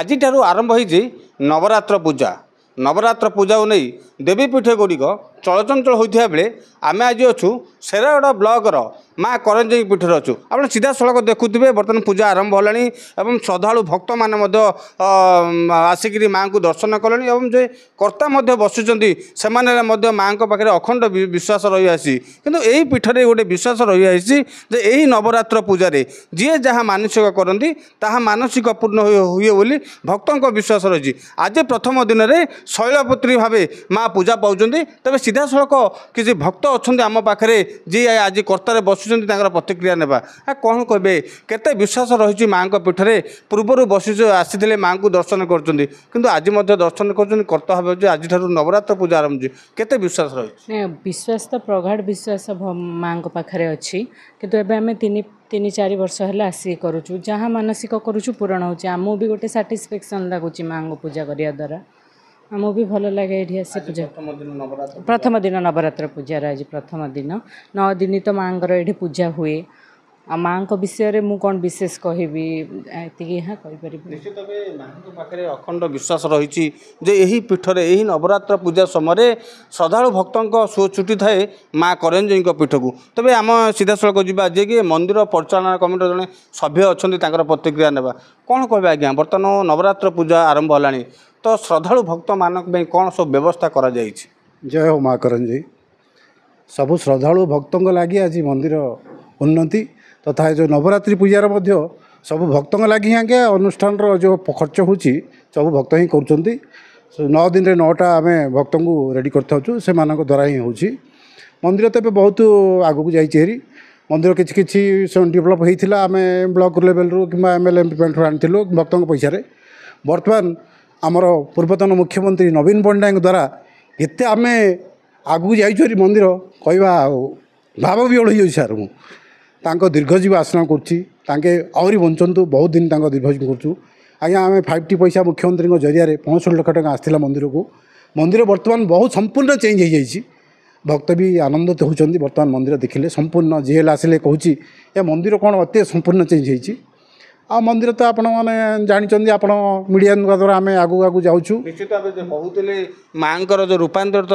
ଆଜିଠାରୁ ଆରମ୍ଭ ହେଇଛି ନବରାତ୍ର ପୂଜା ନବରାତ୍ର ପୂଜାକୁ ନେଇ ଦେବୀପୀଠ ଗୁଡ଼ିକ ଚଳଚଞ୍ଚଳ ହୋଇଥିବା ବେଳେ ଆମେ ଆଜି ଅଛୁ ଶେରଗଡ଼ ବ୍ଲକର ମା କରଞ୍ଜେଇ ପୀଠରେ ଅଛୁ ଆପଣ ସିଧାସଳଖ ଦେଖୁଥିବେ ବର୍ତ୍ତମାନ ପୂଜା ଆରମ୍ଭ ହେଲାଣି ଏବଂ ଶ୍ରଦ୍ଧାଳୁ ଭକ୍ତମାନେ ମଧ୍ୟ ଆସିକିରି ମାଆଙ୍କୁ ଦର୍ଶନ କଲେଣି ଏବଂ ଯେ କର୍ତ୍ତା ମଧ୍ୟ ବସୁଛନ୍ତି ସେମାନେ ମଧ୍ୟ ମାଆଙ୍କ ପାଖରେ ଅଖଣ୍ଡ ବିଶ୍ୱାସ ରହିଆସିଛି କିନ୍ତୁ ଏହି ପୀଠରେ ଗୋଟେ ବିଶ୍ୱାସ ରହିଆସିଛି ଯେ ଏହି ନବରାତ୍ର ପୂଜାରେ ଯିଏ ଯାହା ମାନସିକ କରନ୍ତି ତାହା ମାନସିକ ପୂର୍ଣ୍ଣ ହୁଏ ବୋଲି ଭକ୍ତଙ୍କ ବିଶ୍ୱାସ ରହିଛି ଆଜି ପ୍ରଥମ ଦିନରେ ଶୈଳପୁତ୍ରୀ ଭାବେ ମା ପୂଜା ପାଉଛନ୍ତି ତେବେ ସିଧାସଳଖ କିଛି ଭକ୍ତ ଅଛନ୍ତି ଆମ ପାଖରେ ଯିଏ ଆଜି କର୍ତ୍ତାରେ ବସୁ ବସୁଛନ୍ତି ତାଙ୍କର ପ୍ରତିକ୍ରିୟା ନେବା ଆ କ'ଣ କହିବେ କେତେ ବିଶ୍ୱାସ ରହିଛି ମାଆଙ୍କ ପୀଠରେ ପୂର୍ବରୁ ବସି ଆସିଥିଲେ ମାଆଙ୍କୁ ଦର୍ଶନ କରୁଛନ୍ତି କିନ୍ତୁ ଆଜି ମଧ୍ୟ ଦର୍ଶନ କରୁଛନ୍ତି କର୍ତ୍ତବ୍ୟ ହେଉଛି ଆଜିଠାରୁ ନବରାତ୍ର ପୂଜା ଆରମ୍ଭ ହେଉଛି କେତେ ବିଶ୍ୱାସ ରହିଛି ବିଶ୍ୱାସ ତ ପ୍ରଗାଢ଼ ବିଶ୍ୱାସ ମାଆଙ୍କ ପାଖରେ ଅଛି କିନ୍ତୁ ଏବେ ଆମେ ତିନି ତିନି ଚାରି ବର୍ଷ ହେଲା ଆସିକି କରୁଛୁ ଯାହା ମାନସିକ କରୁଛୁ ପୂରଣ ହେଉଛି ଆମକୁ ବି ଗୋଟେ ସାଟିସ୍ଫ୍ୟାକ୍ସନ୍ ଲାଗୁଛି ମାଆଙ୍କୁ ପୂଜା କରିବା ଦ୍ୱାରା ଆମକୁ ବି ଭଲ ଲାଗେ ଏଠି ଆସି ପୂଜା ପ୍ରଥମ ଦିନ ନବରାତ୍ର ପୂଜାର ଆଜି ପ୍ରଥମ ଦିନ ନଅ ଦିନ ତ ମାଆଙ୍କର ଏଠି ପୂଜା ହୁଏ ଆଉ ମାଆଙ୍କ ବିଷୟରେ ମୁଁ କ'ଣ ବିଶେଷ କହିବି ଏତିକି ଏହା କହିପାରିବି ମାଆଙ୍କ ପାଖରେ ଅଖଣ୍ଡ ବିଶ୍ୱାସ ରହିଛି ଯେ ଏହି ପୀଠରେ ଏହି ନବରାତ୍ର ପୂଜା ସମୟରେ ଶ୍ରଦ୍ଧାଳୁ ଭକ୍ତଙ୍କ ସୁଚୁଟି ଥାଏ ମାଆ କରଞ୍ଜୀଙ୍କ ପୀଠକୁ ତେବେ ଆମ ସିଧାସଳଖ ଯିବା ଯିଏକି ମନ୍ଦିର ପରିଚାଳନା କମିଟିର ଜଣେ ସଭ୍ୟ ଅଛନ୍ତି ତାଙ୍କର ପ୍ରତିକ୍ରିୟା ନେବା କ'ଣ କହିବେ ଆଜ୍ଞା ବର୍ତ୍ତମାନ ନବରାତ୍ର ପୂଜା ଆରମ୍ଭ ହେଲାଣି ତ ଶ୍ରଦ୍ଧାଳୁ ଭକ୍ତମାନଙ୍କ ପାଇଁ କ'ଣ ସବୁ ବ୍ୟବସ୍ଥା କରାଯାଇଛି ଜୟ ହଉ ମା କରଞ୍ଜୀ ସବୁ ଶ୍ରଦ୍ଧାଳୁ ଭକ୍ତଙ୍କ ଲାଗି ଆଜି ମନ୍ଦିର ଉନ୍ନତି ତଥା ଏ ଯେଉଁ ନବରାତ୍ରି ପୂଜାରେ ମଧ୍ୟ ସବୁ ଭକ୍ତଙ୍କ ଲାଗି ହିଁ ଆଜ୍ଞା ଅନୁଷ୍ଠାନର ଯେଉଁ ଖର୍ଚ୍ଚ ହେଉଛି ସବୁ ଭକ୍ତ ହିଁ କରୁଛନ୍ତି ନଅ ଦିନରେ ନଅଟା ଆମେ ଭକ୍ତଙ୍କୁ ରେଡ଼ି କରିଥାଉଛୁ ସେମାନଙ୍କ ଦ୍ୱାରା ହିଁ ହେଉଛି ମନ୍ଦିର ତ ଏବେ ବହୁତ ଆଗକୁ ଯାଇଛି ହେରି ମନ୍ଦିର କିଛି କିଛି ଡେଭଲପ୍ ହୋଇଥିଲା ଆମେ ବ୍ଲକ୍ ଲେବେଲ୍ରୁ କିମ୍ବା ଏମ୍ ଏଲ୍ ଏମ୍ ପି ପଏଣ୍ଟରୁ ଆଣିଥିଲୁ ଭକ୍ତଙ୍କ ପଇସାରେ ବର୍ତ୍ତମାନ आमर पूर्वतन मुख्यमंत्री नवीन पट्टनायक द्वारा यते आमे आगि जाइ मन्दिर कि अलि सारम् तीर्घजीवी आश्रम गर्छे आउरी बञ्चु बहुत दिन तीर्घजी गरुछु आज्ञा अब फाइभ टी पैसा मुख्यमंत्री जरिया मुख्यमन्त्री जरियाले पँसठी लक्षा आन्दिरको मन्दिर बर्तन बहुत सम्पूर्ण चेन्ज भक्त भी आनंदित आनन्दो बर्तन मन्दिर देखिले सम्पूर्ण जिएल आसे कि ए मन्दिर कम अत्ये सम्पूर्ण चेन्ज है ଆଉ ମନ୍ଦିର ତ ଆପଣମାନେ ଜାଣିଛନ୍ତି ଆପଣ ମିଡ଼ିଆଙ୍କ ଦ୍ୱାରା ଆମେ ଆଗକୁ ଆଗକୁ ଯାଉଛୁ ନିଶ୍ଚିତ ଭାବେ ଯେଉଁ କହୁଥିଲେ ମାଆଙ୍କର ଯେଉଁ ରୂପାନ୍ତରିତ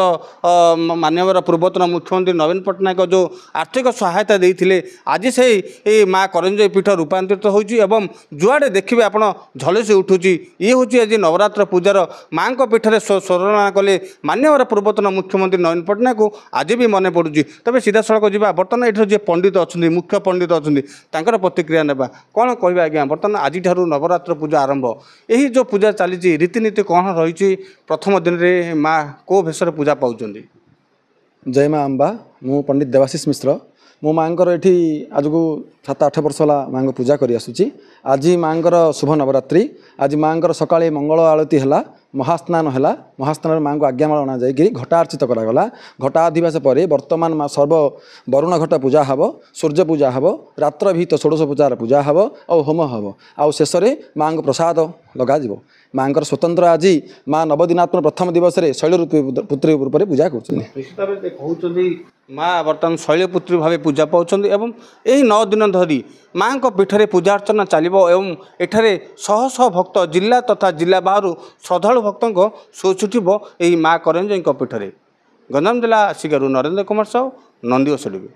ମାନ୍ୟବର ପୂର୍ବତନ ମୁଖ୍ୟମନ୍ତ୍ରୀ ନବୀନ ପଟ୍ଟନାୟକ ଯେଉଁ ଆର୍ଥିକ ସହାୟତା ଦେଇଥିଲେ ଆଜି ସେଇ ଏଇ ମା କରଞ୍ଜୟ ପୀଠ ରୂପାନ୍ତରିତ ହେଉଛି ଏବଂ ଯୁଆଡ଼େ ଦେଖିବେ ଆପଣ ଝଲସି ଉଠୁଛି ଇଏ ହେଉଛି ଆଜି ନବରାତ୍ର ପୂଜାର ମାଆଙ୍କ ପୀଠରେ ସ୍ମରଣା କଲେ ମାନ୍ୟବର ପୂର୍ବତନ ମୁଖ୍ୟମନ୍ତ୍ରୀ ନବୀନ ପଟ୍ଟନାୟକଙ୍କୁ ଆଜି ବି ମନେ ପଡ଼ୁଛି ତେବେ ସିଧାସଳଖ ଯିବା ବର୍ତ୍ତମାନ ଏଠାରେ ଯିଏ ପଣ୍ଡିତ ଅଛନ୍ତି ମୁଖ୍ୟ ପଣ୍ଡିତ ଅଛନ୍ତି ତାଙ୍କର ପ୍ରତିକ୍ରିୟା ନେବା କ'ଣ କହିବା ଆଜ୍ଞା ଆଜ୍ଞା ବର୍ତ୍ତମାନ ଆଜିଠାରୁ ନବରାତ୍ର ପୂଜା ଆରମ୍ଭ ଏହି ଯେଉଁ ପୂଜା ଚାଲିଛି ରୀତିନୀତି କ'ଣ ରହିଛି ପ୍ରଥମ ଦିନରେ ମା' କେଉଁ ଭେଷରେ ପୂଜା ପାଉଛନ୍ତି ଜୟ ମା' ଆମ୍ବା ମୁଁ ପଣ୍ଡିତ ଦେବାଶିଷ ମିଶ୍ର ମୁଁ ମାଆଙ୍କର ଏଠି ଆଜକୁ ସାତ ଆଠ ବର୍ଷ ହେଲା ମାଙ୍କ ପୂଜା କରିଆସୁଛି ଆଜି ମାଆଙ୍କର ଶୁଭ ନବରାତ୍ରି ଆଜି ମାଙ୍କର ସକାଳେ ମଙ୍ଗଳ ଆଳତି ହେଲା ମହାସ୍ନାନ ହେଲା ମହାସ୍ନାନରେ ମାଙ୍କୁ ଆଜ୍ଞାମାଳ ଅଣାଯାଇକିରି ଘଟା ଅର୍ଚ୍ଚିତ କରାଗଲା ଘଟା ଅଧିବାସ ପରେ ବର୍ତ୍ତମାନ ସର୍ବ ବରୁଣ ଘଟ ପୂଜା ହେବ ସୂର୍ଯ୍ୟ ପୂଜା ହେବ ରାତ୍ର ଭିତ ଷୋଡ଼ଶ ପୂଜାର ପୂଜା ହେବ ଆଉ ହୋମ ହେବ ଆଉ ଶେଷରେ ମାଆଙ୍କୁ ପ୍ରସାଦ ଲଗାଯିବ ମାଆଙ୍କର ସ୍ୱତନ୍ତ୍ର ଆଜି ମା ନବଦିନାତ୍ମକ ପ୍ରଥମ ଦିବସରେ ଶୈଳ ପୁତ୍ରୀ ରୂପରେ ପୂଜା କରୁଛନ୍ତି କହୁଛନ୍ତି ମା ବର୍ତ୍ତମାନ ଶୈଳପୁତ୍ରୀ ଭାବେ ପୂଜା ପାଉଛନ୍ତି ଏବଂ ଏହି ନଅ ଦିନ ଧରି ମାଆଙ୍କ ପୀଠରେ ପୂଜାର୍ଚ୍ଚନା ଚାଲିବ ଏବଂ ଏଠାରେ ଶହ ଶହ ଭକ୍ତ ଜିଲ୍ଲା ତଥା ଜିଲ୍ଲା ବାହାରୁ ଶ୍ରଦ୍ଧାଳୁ ଭକ୍ତଙ୍କ ସୋଛୁଟିବ ଏହି ମା କରଞ୍ଜୟୀଙ୍କ ପୀଠରେ ଗଞ୍ଜାମ ଜିଲ୍ଲା ଶିକାରୁ ନରେନ୍ଦ୍ର କୁମାର ସାହୁ ନନ୍ଦିଓ ସେଡ଼ୁବି